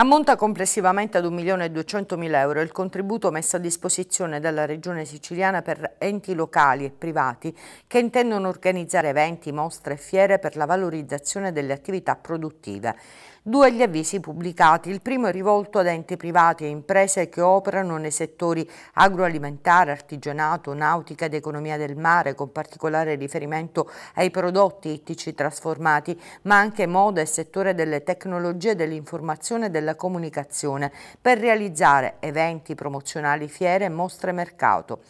Ammonta complessivamente ad 1.200.000 euro il contributo messo a disposizione dalla Regione Siciliana per enti locali e privati che intendono organizzare eventi, mostre e fiere per la valorizzazione delle attività produttive. Due gli avvisi pubblicati, il primo è rivolto ad enti privati e imprese che operano nei settori agroalimentare, artigianato, nautica ed economia del mare, con particolare riferimento ai prodotti ittici trasformati, ma anche moda e settore delle tecnologie dell'informazione e della della comunicazione per realizzare eventi promozionali, fiere e mostre mercato.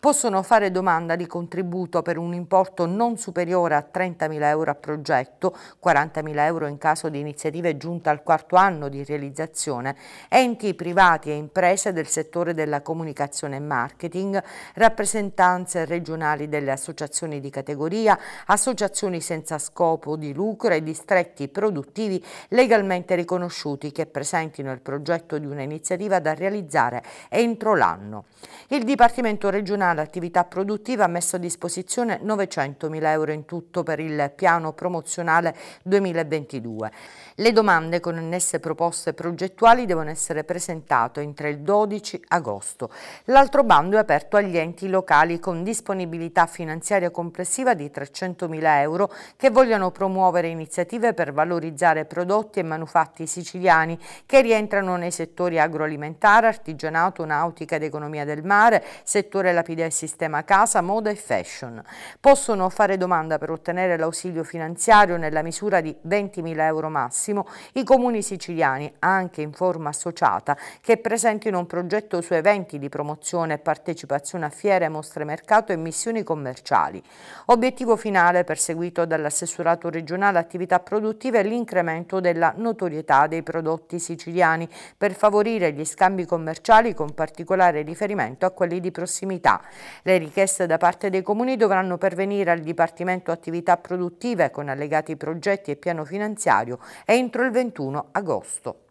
Possono fare domanda di contributo per un importo non superiore a 30.000 euro a progetto, 40.000 euro in caso di iniziative giunte al quarto anno di realizzazione, enti privati e imprese del settore della comunicazione e marketing, rappresentanze regionali delle associazioni di categoria, associazioni senza scopo di lucro e distretti produttivi legalmente riconosciuti che presentano presentino il progetto di un'iniziativa da realizzare entro l'anno. Il Dipartimento regionale attività produttiva ha messo a disposizione 900.000 euro in tutto per il piano promozionale 2022. Le domande con annesse proposte progettuali devono essere presentate entro il 12 agosto. L'altro bando è aperto agli enti locali con disponibilità finanziaria complessiva di 300.000 euro che vogliono promuovere iniziative per valorizzare prodotti e manufatti siciliani che rientrano nei settori agroalimentare, artigianato, nautica ed economia del mare, settore lapide e sistema casa, moda e fashion. Possono fare domanda per ottenere l'ausilio finanziario nella misura di 20.000 euro massimo i comuni siciliani, anche in forma associata, che presentino un progetto su eventi di promozione e partecipazione a fiere, mostre, mercato e missioni commerciali. Obiettivo finale perseguito dall'assessorato regionale attività produttive è l'incremento della notorietà dei prodotti siciliani per favorire gli scambi commerciali con particolare riferimento a quelli di prossimità. Le richieste da parte dei comuni dovranno pervenire al Dipartimento Attività Produttive con allegati progetti e piano finanziario entro il 21 agosto.